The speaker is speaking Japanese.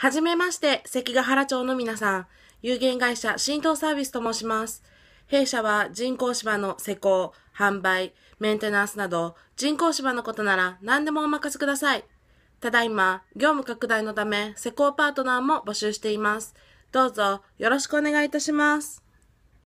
はじめまして、関ヶ原町の皆さん。有限会社浸透サービスと申します。弊社は人工芝の施工、販売、メンテナンスなど、人工芝のことなら何でもお任せください。ただいま、業務拡大のため、施工パートナーも募集しています。どうぞよろしくお願いいたします。